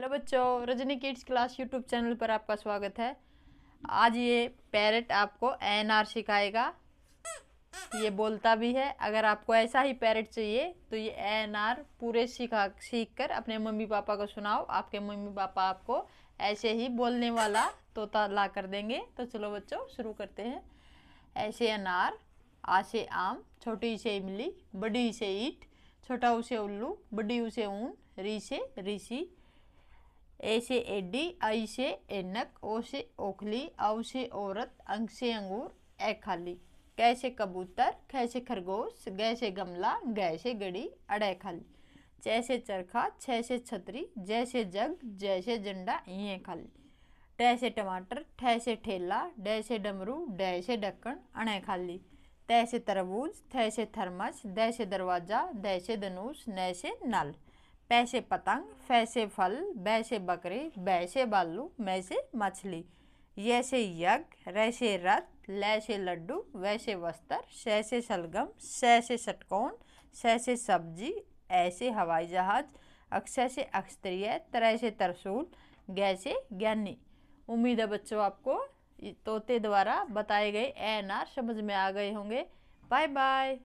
hello बच्चों Rajni kids class YouTube channel पर आपका स्वागत है आज ये पैरट आपको एन आर सिखाएगा ये बोलता भी है अगर आपको ऐसा ही पैरट चाहिए तो ये एन आर पूरे सीखा सीख कर अपने मम्मी पापा को सुनाओ आपके मम्मी पापा आपको ऐसे ही बोलने वाला तोता ला कर देंगे तो चलो बच्चों शुरू करते हैं ऐसे अनार आ से आम छोटी से इमली बड़ी से ईट छोटा उसे उल्लू बड़ी उसे ऊन री से ऋषि ए से एडी आई से एनक ओ से ओखली औ से औरत अंग से अंगूर ए खाली कै से कबूतर कैसे से खरगोश गै से गमला गै से गड़ी अड़े खाली जैसे से चरखा छ से छतरी जैसे से जग जैसे से झंडा ये खाली ट से टमाटर ठ से ठेला ड से डमरू ड से ढक्कन अणे खाली तैसे से तरबूज थैसे से थर्मस दय से दरवाज़ा दैसे से धनुष नय से नल पैसे पतंग फैसे फल बैसे बकरे बैसे बालू मैसे मछली यैसे यज्ञ रैसे रथ लैसे लड्डू वैसे वस्त्र सैसे शलगम सैसे सटकोन सैसे सब्जी ऐसे हवाई जहाज अक्षय से अक्षत्रिय तरह से तरसूल गैसे ज्ञानी उम्मीद है बच्चों आपको तोते द्वारा बताए गए एन आर समझ में आ गए होंगे बाय बाय